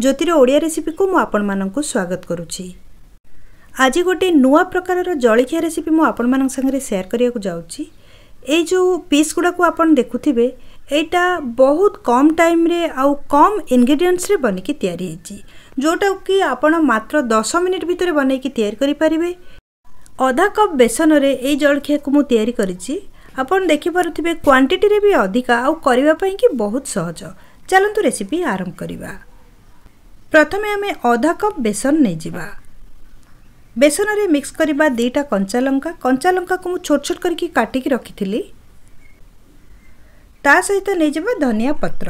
ଜ୍ୟୋତିର ଓଡ଼ିଆ ରେସିପିକୁ ମୁଁ ଆପଣମାନଙ୍କୁ ସ୍ୱାଗତ କରୁଛି ଆଜି ଗୋଟିଏ ନୂଆ ପ୍ରକାରର ଜଳଖିଆ ରେସିପି ମୁଁ ଆପଣମାନଙ୍କ ସାଙ୍ଗରେ ସେୟାର କରିବାକୁ ଯାଉଛି ଏଇ ଯେଉଁ ପିସ୍ ଗୁଡ଼ାକୁ ଆପଣ ଦେଖୁଥିବେ ଏଇଟା ବହୁତ କମ୍ ଟାଇମ୍ରେ ଆଉ କମ୍ ଇନ୍ଗ୍ରେଡିଏଣ୍ଟସ୍ରେ ବନେଇକି ତିଆରି ହେଇଛି ଯେଉଁଟାକି ଆପଣ ମାତ୍ର ଦଶ ମିନିଟ୍ ଭିତରେ ବନେଇକି ତିଆରି କରିପାରିବେ ଅଧା କପ୍ ବେସନରେ ଏଇ ଜଳଖିଆକୁ ମୁଁ ତିଆରି କରିଛି ଆପଣ ଦେଖିପାରୁଥିବେ କ୍ୱାଣ୍ଟିଟିରେ ବି ଅଧିକା ଆଉ କରିବା ପାଇଁକି ବହୁତ ସହଜ ଚାଲନ୍ତୁ ରେସିପି ଆରମ୍ଭ କରିବା ପ୍ରଥମେ ଆମେ ଅଧା କପ୍ ବେସନ ନେଇଯିବା ବେସନରେ ମିକ୍ସ କରିବା ଦୁଇଟା କଞ୍ଚାଲଙ୍କା କଞ୍ଚାଲଙ୍କାକୁ ମୁଁ ଛୋଟ ଛୋଟ କରିକି କାଟିକି ରଖିଥିଲି ତା ସହିତ ନେଇଯିବା ଧନିଆ ପତ୍ର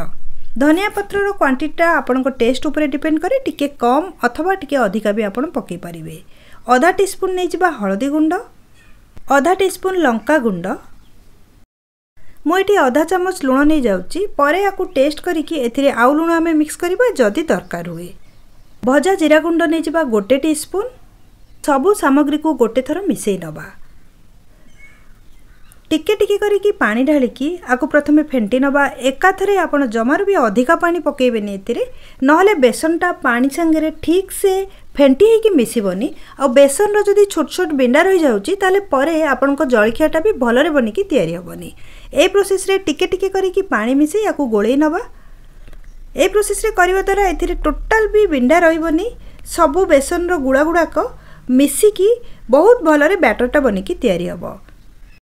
ଧନିଆ ପତ୍ରର କ୍ୱାଣ୍ଟିଟିଟା ଆପଣଙ୍କ ଟେଷ୍ଟ ଉପରେ ଡିପେଣ୍ଡ କରେ ଟିକିଏ କମ୍ ଅଥବା ଟିକିଏ ଅଧିକା ବି ଆପଣ ପକାଇ ପାରିବେ ଅଧା ଟିସ୍ପୁନ୍ ନେଇଯିବା ହଳଦୀ ଗୁଣ୍ଡ ଅଧା ଟିସ୍ପୁନ୍ ଲଙ୍କା ଗୁଣ୍ଡ ମୁଁ ଏଠି ଅଧା ଚାମଚ ଲୁଣ ନେଇଯାଉଛି ପରେ ୟାକୁ ଟେଷ୍ଟ କରିକି ଏଥିରେ ଆଉ ଲୁଣ ଆମେ ମିକ୍ସ କରିବା ଯଦି ଦରକାର ହୁଏ ଭଜା ଜିରାଗୁଣ୍ଡ ନେଇଯିବା ଗୋଟେ ଟିସ୍ପୁନ୍ ସବୁ ସାମଗ୍ରୀକୁ ଗୋଟେ ଥର ମିଶାଇ ନେବା ଟିକେ ଟିକେ କରିକି ପାଣି ଢାଳିକି ଆକୁ ପ୍ରଥମେ ଫେଣ୍ଟି ନେବା ଏକାଥରେ ଆପଣ ଜମାରୁ ବି ଅଧିକା ପାଣି ପକାଇବେନି ଏଥିରେ ନହେଲେ ବେସନଟା ପାଣି ସାଙ୍ଗରେ ଠିକ୍ସେ ଫେଣ୍ଟି ହେଇକି ମିଶିବନି ଆଉ ବେସନର ଯଦି ଛୋଟ ଛୋଟ ବିଣ୍ଡା ରହିଯାଉଛି ତାହେଲେ ପରେ ଆପଣଙ୍କ ଜଳଖିଆଟା ବି ଭଲରେ ବନିକି ତିଆରି ହେବନି ଏଇ ପ୍ରୋସେସ୍ରେ ଟିକେ ଟିକେ କରିକି ପାଣି ମିଶାଇ ଆକୁ ଗୋଳେଇ ନେବା ଏଇ ପ୍ରୋସେସ୍ରେ କରିବା ଦ୍ୱାରା ଏଥିରେ ଟୋଟାଲ୍ ବି ବିଣ୍ଡା ରହିବନି ସବୁ ବେସନର ଗୁଡ଼ାଗୁଡ଼ାକ ମିଶିକି ବହୁତ ଭଲରେ ବ୍ୟାଟରଟା ବନିକି ତିଆରି ହେବ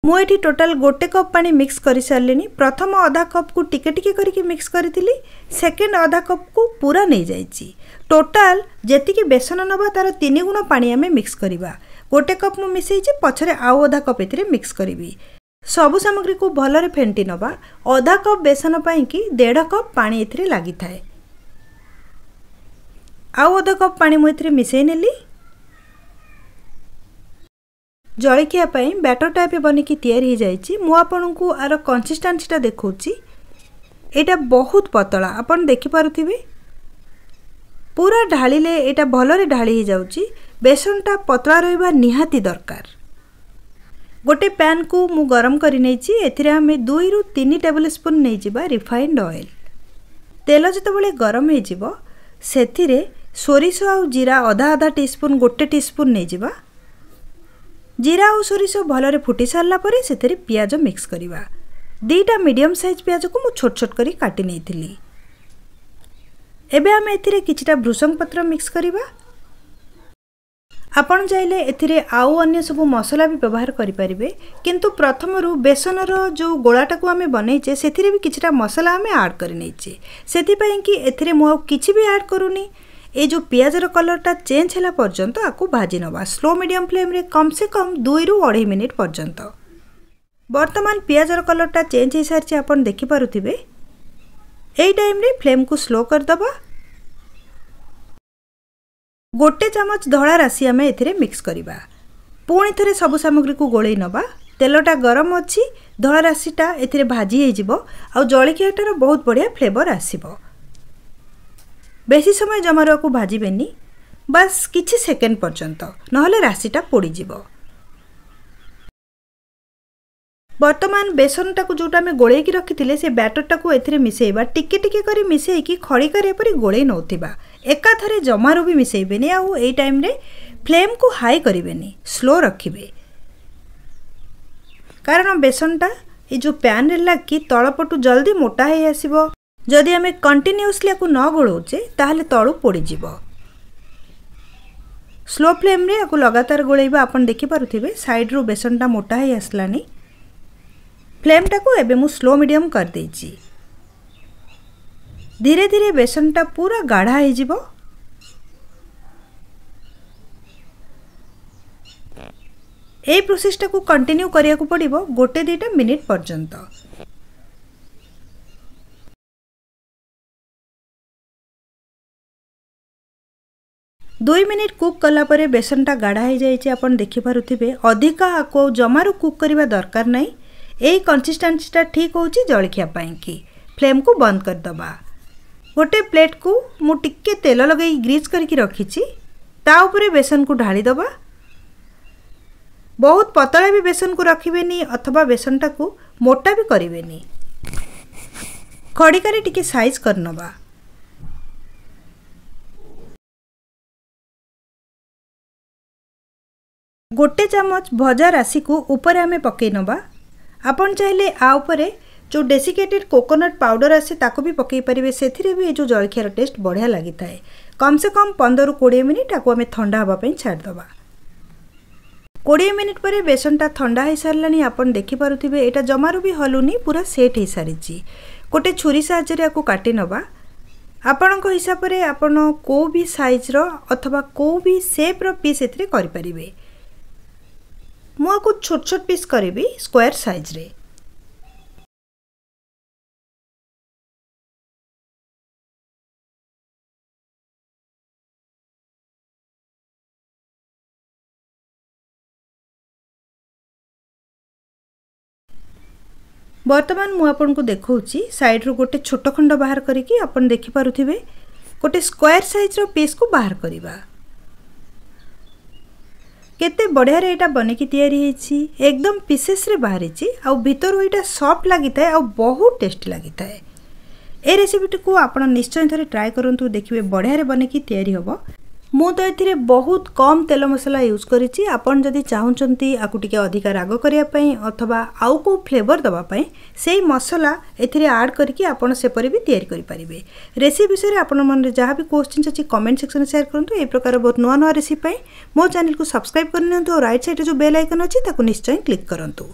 ମୁଁ ଏଠି ଟୋଟାଲ୍ ଗୋଟେ କପ୍ ପାଣି ମିକ୍ସ କରିସାରିଲିଣି ପ୍ରଥମ ଅଧା କପ୍କୁ ଟିକେ ଟିକେ କରିକି ମିକ୍ସ କରିଥିଲି ସେକେଣ୍ଡ ଅଧା କପ୍କୁ ପୁରା ନେଇଯାଇଛି ଟୋଟାଲ୍ ଯେତିକି ବେସନ ନେବା ତା'ର ତିନି ଗୁଣ ପାଣି ଆମେ ମିକ୍ସ କରିବା ଗୋଟେ କପ୍ ମୁଁ ମିଶାଇଛି ପଛରେ ଆଉ ଅଧା କପ୍ ଏଥିରେ ମିକ୍ସ କରିବି ସବୁ ସାମଗ୍ରୀକୁ ଭଲରେ ଫେଣ୍ଟି ନେବା ଅଧା କପ୍ ବେସନ ପାଇଁକି ଦେଢ଼ କପ୍ ପାଣି ଏଥିରେ ଲାଗିଥାଏ ଆଉ ଅଧ କପ୍ ପାଣି ମୁଁ ଏଥିରେ ମିଶାଇ ନେଲି ଜଳଖିଆ ପାଇଁ ବ୍ୟାଟର ଟାଇପ୍ ବନିକି ତିଆରି ହୋଇଯାଇଛି ମୁଁ ଆପଣଙ୍କୁ ଆର କନସିଷ୍ଟାନ୍ସିଟା ଦେଖାଉଛି ଏଇଟା ବହୁତ ପତଳା ଆପଣ ଦେଖିପାରୁଥିବେ ପୁରା ଢାଳିଲେ ଏଇଟା ଭଲରେ ଢାଳି ହୋଇଯାଉଛି ବେସନଟା ପତଳା ରହିବା ନିହାତି ଦରକାର ଗୋଟେ ପ୍ୟାନ୍କୁ ମୁଁ ଗରମ କରିନେଇଛି ଏଥିରେ ଆମେ ଦୁଇରୁ ତିନି ଟେବୁଲ ସ୍ପୁନ୍ ନେଇଯିବା ରିଫାଇଣ୍ଡ ଅଏଲ୍ ତେଲ ଯେତେବେଳେ ଗରମ ହୋଇଯିବ ସେଥିରେ ସୋରିଷ ଆଉ ଜିରା ଅଧା ଅଧା ଟିସ୍ପୁନ୍ ଗୋଟେ ଟିସ୍ପୁନ୍ ନେଇଯିବା ଜିରା ଆଉ ସୋରିଷ ଭଲରେ ଫୁଟି ସାରିଲା ପରେ ସେଥିରେ ପିଆଜ ମିକ୍ସ କରିବା ଦୁଇଟା ମିଡ଼ିୟମ୍ ସାଇଜ୍ ପିଆଜକୁ ମୁଁ ଛୋଟ ଛୋଟ କରି କାଟି ନେଇଥିଲି ଏବେ ଆମେ ଏଥିରେ କିଛିଟା ଭୃଷଙ୍ଗ ପତ୍ର ମିକ୍ସ କରିବା ଆପଣ ଚାହିଁଲେ ଏଥିରେ ଆଉ ଅନ୍ୟ ସବୁ ମସଲା ବି ବ୍ୟବହାର କରିପାରିବେ କିନ୍ତୁ ପ୍ରଥମରୁ ବେସନର ଯେଉଁ ଗୋଳାଟାକୁ ଆମେ ବନେଇଛେ ସେଥିରେ ବି କିଛିଟା ମସଲା ଆମେ ଆଡ଼୍ କରିନେଇଛେ ସେଥିପାଇଁ କି ଏଥିରେ ମୁଁ ଆଉ କିଛି ବି ଆଡ଼୍ କରୁନି এই যে পিঁয়াজর কলরটা চেঞ্জ হল পর্যন্ত আকু ভাজি নেবা স্লো মিডিয়াম ফ্লেম্রে কমসে কম দুইরু অঢ়াই মিনিট পর্যন্ত বর্তমান পিঁয়াজর কলরটা চেঞ্জ হয়ে সারিছে আপনার দেখিপারে এই টাইমে ফ্লেমকু স্লো করিদেবা গোটে চামচ ধরা রাশি আমি এতে মিক্স করা পুঁ থে সবু সামগ্রী গোলাই নেবা তেলটা গরম অছি ধরা রাশিটা এতে ভাজি হয়ে যাব আউ জলখিয়াটার বহুত বড়িয়া ফ্লেভর আসবে ବେଶୀ ସମୟ ଜମାରୁଆକୁ ଭାଜିବେନି ବାସ୍ କିଛି ସେକେଣ୍ଡ ପର୍ଯ୍ୟନ୍ତ ନହେଲେ ରାଶିଟା ପୋଡ଼ିଯିବ ବର୍ତ୍ତମାନ ବେସନଟାକୁ ଯେଉଁଟା ଆମେ ଗୋଳେଇକି ରଖିଥିଲେ ସେ ବ୍ୟାଟରଟାକୁ ଏଥିରେ ମିଶାଇବା ଟିକେ ଟିକେ କରି ମିଶାଇକି ଖଡ଼ିକାରେ ଏପରି ଗୋଳେଇ ନେଉଥିବା ଏକାଥରେ ଜମାରୁ ବି ମିଶାଇବେନି ଆଉ ଏଇ ଟାଇମ୍ରେ ଫ୍ଲେମ୍କୁ ହାଇ କରିବେନି ସ୍ଲୋ ରଖିବେ କାରଣ ବେସନଟା ଏ ଯେଉଁ ପ୍ୟାନ୍ରେ ଲାଗିକି ତଳପଟୁ ଜଲ୍ଦି ମୋଟା ହେଇଆସିବ ଯଦି ଆମେ କଣ୍ଟିନ୍ୟୁଅସ୍ଲି ୟାକୁ ନ ଗୋଳାଉଛେ ତାହେଲେ ତଳୁ ପୋଡ଼ିଯିବ ସ୍ଲୋ ଫ୍ଲେମ୍ରେ ୟାକୁ ଲଗାତାର ଗୋଳେଇବା ଆପଣ ଦେଖିପାରୁଥିବେ ସାଇଡ଼୍ରୁ ବେସନଟା ମୋଟା ହେଇ ଆସିଲାନି ଫ୍ଲେମ୍ଟାକୁ ଏବେ ମୁଁ ସ୍ଲୋ ମିଡ଼ିୟମ୍ କରିଦେଇଛି ଧୀରେ ଧୀରେ ବେସନଟା ପୁରା ଗାଢ଼ା ହେଇଯିବ এই প্রসেসটাকে কন্টিনিউ করা পড়ব গোটে দুইটা মিনিট পর্যন্ত दुई मिनिट कुक कलापर बेसनटा गाढ़ा हो जाए देखिपे थे अधिक आक जमार कुक करने दरकार नहीं कनसीस्टासीटा ठीक हो कि फ्लेम को बंद करदे गोटे प्लेट को मुझे तेल लगे ग्रीज करके रखी तापर बेसन को ढाद बहुत पतला भी बेसन को रखे नहीं अथवा बेसनटा को मोटा भी करेनि खड़िकारी टी सज करनवा ଗୋଟେ ଚାମଚ ଭଜା ରାଶିକୁ ଉପରେ ଆମେ ପକାଇ ନେବା ଆପଣ ଚାହିଁଲେ ଆ ଉପରେ ଯେଉଁ ଡେସିକେଟେଡ଼ କୋକୋନଟ୍ ପାଉଡ଼ର ଆସେ ତାକୁ ବି ପକାଇ ପାରିବେ ସେଥିରେ ବି ଏ ଯେଉଁ ଜଳଖିଆର ଟେଷ୍ଟ ବଢ଼ିଆ ଲାଗିଥାଏ କମ୍ସେ କମ୍ ପନ୍ଦରରୁ କୋଡ଼ିଏ ମିନିଟ୍ ତାକୁ ଆମେ ଥଣ୍ଡା ହେବା ପାଇଁ ଛାଡ଼ିଦେବା କୋଡ଼ିଏ ମିନିଟ୍ ପରେ ବେସନଟା ଥଣ୍ଡା ହୋଇସାରିଲାଣି ଆପଣ ଦେଖିପାରୁଥିବେ ଏଇଟା ଜମାରୁ ବି ହଲୁନି ପୁରା ସେଟ୍ ହୋଇସାରିଛି ଗୋଟେ ଛୁରୀ ସାହାଯ୍ୟରେ ଆକୁ କାଟିନେବା ଆପଣଙ୍କ ହିସାବରେ ଆପଣ କେଉଁ ବି ସାଇଜ୍ର ଅଥବା କେଉଁ ବି ସେପ୍ର ପିସ୍ ଏଥିରେ କରିପାରିବେ मुझे छोट छोट पीस करी स्क्वायर साइज रे बर्तमान मुझे देखा साइड रु गोटे छोट खंड बाहर करके आप देखिपे गोटे स्क्वायर साइज़ रो पीस को बाहर करवा କେତେ ବଢ଼ିଆରେ ଏଇଟା ବନେଇକି ତିଆରି ହେଇଛି ଏକଦମ ପିସେସ୍ରେ ବାହାରିଛି ଆଉ ଭିତରୁ ଏଇଟା ସଫ୍ଟ ଲାଗିଥାଏ ଆଉ ବହୁତ ଟେଷ୍ଟି ଲାଗିଥାଏ ଏ ରେସିପିଟିକୁ ଆପଣ ନିଶ୍ଚୟ ଥରେ ଟ୍ରାଏ କରନ୍ତୁ ଦେଖିବେ ବଢ଼ିଆରେ ବନେଇକି ତିଆରି ହେବ ମୁଁ ତ ଏଥିରେ ବହୁତ କମ୍ ତେଲ ମସଲା ୟୁଜ୍ କରିଛି ଆପଣ ଯଦି ଚାହୁଁଛନ୍ତି ଆକୁ ଟିକେ ଅଧିକା ରାଗ କରିବା ପାଇଁ ଅଥବା ଆଉ କେଉଁ ଫ୍ଲେଭର ଦେବା ପାଇଁ ସେଇ ମସଲା ଏଥିରେ ଆଡ଼୍ କରିକି ଆପଣ ସେପରି ବି ତିଆରି କରିପାରିବେ ରେସିପି ବିଷୟରେ ଆପଣଙ୍କ ମନରେ ଯାହା ବି କୋଶ୍ଚିନ୍ସ ଅଛି କମେଣ୍ଟ ସେକ୍ସନ୍ରେ ସେୟାର କରନ୍ତୁ ଏହି ପ୍ରକାର ବହୁତ ନୂଆ ନୂଆ ରେସିପି ପାଇଁ ମୋ ଚ୍ୟାନେଲକୁ ସବସ୍କ୍ରାଇବ୍ କରିନିଅନ୍ତୁ ଆଉ ରାଇଟ୍ ସାଇଡ଼୍ରେ ଯେଉଁ ବେଲ୍ ଆଇକନ୍ ଅଛି ତାକୁ ନିଶ୍ଚୟ କ୍ଲିକ୍ କରନ୍ତୁ